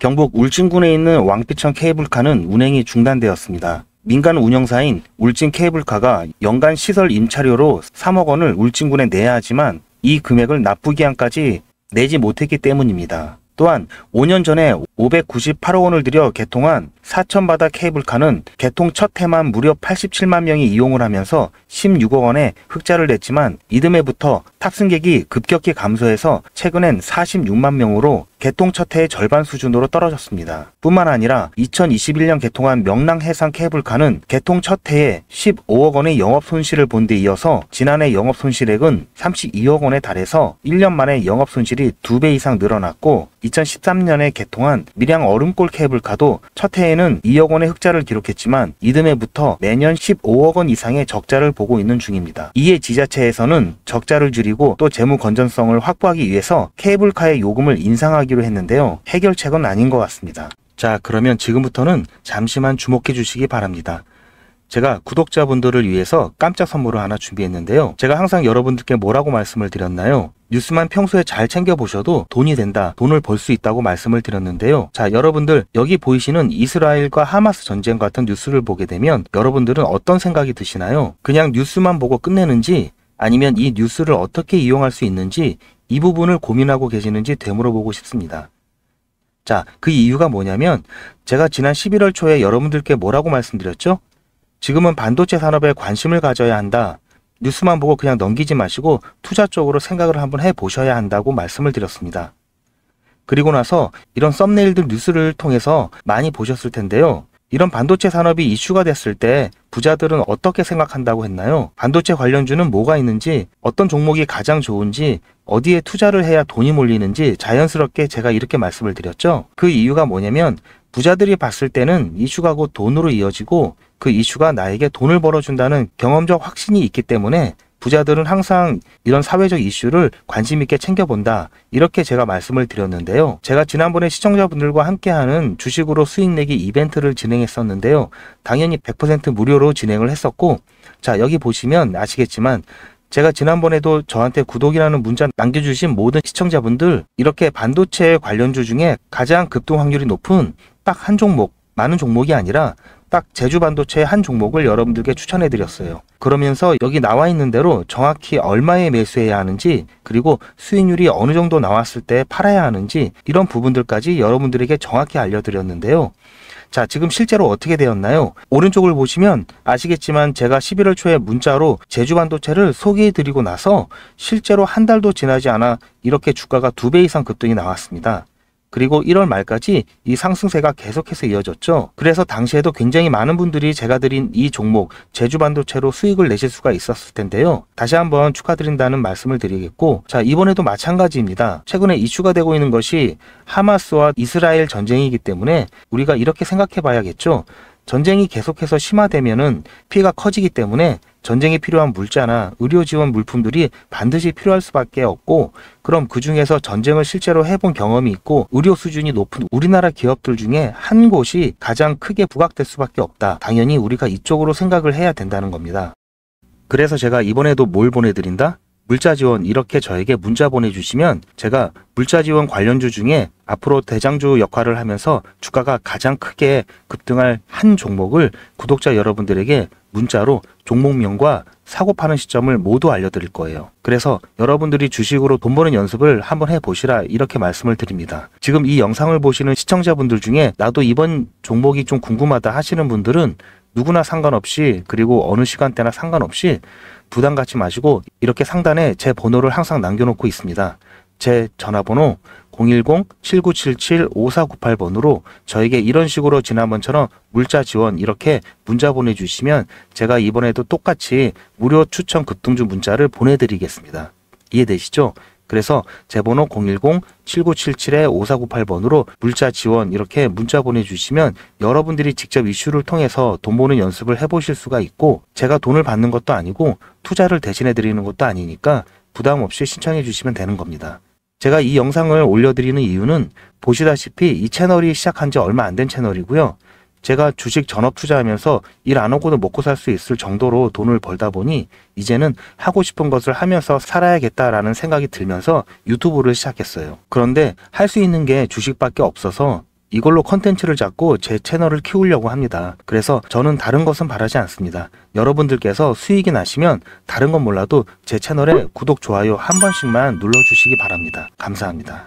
경북 울진군에 있는 왕피천 케이블카는 운행이 중단되었습니다. 민간 운영사인 울진 케이블카가 연간 시설 임차료로 3억 원을 울진군에 내야 하지만 이 금액을 납부기한까지 내지 못했기 때문입니다. 또한 5년 전에 598억 원을 들여 개통한 사천바다 케이블카는 개통 첫 해만 무려 87만 명이 이용을 하면서 16억 원의 흑자를 냈지만 이듬해부터 탑승객이 급격히 감소해서 최근엔 46만 명으로 개통 첫 해의 절반 수준으로 떨어졌습니다. 뿐만 아니라 2021년 개통한 명랑해상 케이블카는 개통 첫 해에 15억 원의 영업 손실을 본 데 이어서 지난해 영업 손실액은 32억 원에 달해서 1년 만에 영업 손실이 2배 이상 늘어났고 2013년에 개통한 밀양 얼음골 케이블카도첫 해에는 2억 원의 흑자를 기록했지만 이듬해부터 매년 15억 원 이상의 적자를 보고 있는 중입니다. 이에 지자체에서는 적자를 줄이고 또 재무 건전성을 확보하기 위해서 케이블카의 요금을 인상하기로 했는데요. 해결책은 아닌 것 같습니다. 자, 그러면 지금부터는 잠시만 주목해 주시기 바랍니다. 제가 구독자분들을 위해서 깜짝 선물을 하나 준비했는데요. 제가 항상 여러분들께 뭐라고 말씀을 드렸나요? 뉴스만 평소에 잘 챙겨보셔도 돈이 된다, 돈을 벌 수 있다고 말씀을 드렸는데요. 자, 여러분들 여기 보이시는 이스라엘과 하마스 전쟁 같은 뉴스를 보게 되면 여러분들은 어떤 생각이 드시나요? 그냥 뉴스만 보고 끝내는지 아니면 이 뉴스를 어떻게 이용할 수 있는지 이 부분을 고민하고 계시는지 되물어보고 싶습니다. 자, 그 이유가 뭐냐면 제가 지난 11월 초에 여러분들께 뭐라고 말씀드렸죠? 지금은 반도체 산업에 관심을 가져야 한다. 뉴스만 보고 그냥 넘기지 마시고 투자 쪽으로 생각을 한번 해보셔야 한다고 말씀을 드렸습니다. 그리고 나서 이런 썸네일들 뉴스를 통해서 많이 보셨을 텐데요. 이런 반도체 산업이 이슈가 됐을 때 부자들은 어떻게 생각한다고 했나요? 반도체 관련주는 뭐가 있는지, 어떤 종목이 가장 좋은지, 어디에 투자를 해야 돈이 몰리는지 자연스럽게 제가 이렇게 말씀을 드렸죠. 그 이유가 뭐냐면 부자들이 봤을 때는 이슈가 곧 돈으로 이어지고 그 이슈가 나에게 돈을 벌어준다는 경험적 확신이 있기 때문에 부자들은 항상 이런 사회적 이슈를 관심 있게 챙겨본다. 이렇게 제가 말씀을 드렸는데요. 제가 지난번에 시청자분들과 함께하는 주식으로 수익 내기 이벤트를 진행했었는데요. 당연히 100% 무료로 진행을 했었고, 자, 여기 보시면 아시겠지만, 제가 지난번에도 저한테 구독이라는 문자 남겨주신 모든 시청자분들 이렇게 반도체 관련주 중에 가장 급등 확률이 높은 딱한 종목, 많은 종목이 아니라 딱 제주 반도체 의한 종목을 여러분들께 추천해 드렸어요. 그러면서 여기 나와 있는 대로 정확히 얼마에 매수해야 하는지 그리고 수익률이 어느 정도 나왔을 때 팔아야 하는지 이런 부분들까지 여러분들에게 정확히 알려드렸는데요. 자, 지금 실제로 어떻게 되었나요? 오른쪽을 보시면 아시겠지만 제가 11월 초에 문자로 제주 반도체를 소개해 드리고 나서 실제로 한 달도 지나지 않아 이렇게 주가가 두 배 이상 급등이 나왔습니다. 그리고 1월 말까지 이 상승세가 계속해서 이어졌죠. 그래서 당시에도 굉장히 많은 분들이 제가 드린 이 종목 제주 반도체로 수익을 내실 수가 있었을 텐데요. 다시 한번 축하드린다는 말씀을 드리겠고 자 이번에도 마찬가지입니다. 최근에 이슈가 되고 있는 것이 하마스와 이스라엘 전쟁이기 때문에 우리가 이렇게 생각해 봐야겠죠. 전쟁이 계속해서 심화되면은 피해가 커지기 때문에 전쟁에 필요한 물자나 의료 지원 물품들이 반드시 필요할 수밖에 없고 그럼 그 중에서 전쟁을 실제로 해본 경험이 있고 의료 수준이 높은 우리나라 기업들 중에 한 곳이 가장 크게 부각될 수밖에 없다. 당연히 우리가 이쪽으로 생각을 해야 된다는 겁니다. 그래서 제가 이번에도 뭘 보내드린다? 물자 지원 이렇게 저에게 문자 보내주시면 제가 물자 지원 관련주 중에 앞으로 대장주 역할을 하면서 주가가 가장 크게 급등할 한 종목을 구독자 여러분들에게 문자로 종목명과 사고 파는 시점을 모두 알려드릴 거예요. 그래서 여러분들이 주식으로 돈 버는 연습을 한번 해보시라 이렇게 말씀을 드립니다. 지금 이 영상을 보시는 시청자분들 중에 나도 이번 종목이 좀 궁금하다 하시는 분들은 누구나 상관없이 그리고 어느 시간대나 상관없이 부담 갖지 마시고 이렇게 상단에 제 번호를 항상 남겨놓고 있습니다. 제 전화번호 010-7977-5498번으로 저에게 이런 식으로 지난번처럼 물자 지원 이렇게 문자 보내주시면 제가 이번에도 똑같이 무료 추천 급등주 문자를 보내드리겠습니다. 이해되시죠? 그래서 제 번호 010-7977-5498번으로 물자 지원 이렇게 문자 보내주시면 여러분들이 직접 이슈를 통해서 돈 버는 연습을 해보실 수가 있고 제가 돈을 받는 것도 아니고 투자를 대신해 드리는 것도 아니니까 부담 없이 신청해 주시면 되는 겁니다. 제가 이 영상을 올려드리는 이유는 보시다시피 이 채널이 시작한 지 얼마 안 된 채널이고요. 제가 주식 전업 투자하면서 일 안 하고도 먹고 살 수 있을 정도로 돈을 벌다 보니 이제는 하고 싶은 것을 하면서 살아야겠다라는 생각이 들면서 유튜브를 시작했어요. 그런데 할 수 있는 게 주식밖에 없어서 이걸로 컨텐츠를 잡고 제 채널을 키우려고 합니다. 그래서 저는 다른 것은 바라지 않습니다. 여러분들께서 수익이 나시면 다른 건 몰라도 제 채널에 구독, 좋아요 한 번씩만 눌러주시기 바랍니다. 감사합니다.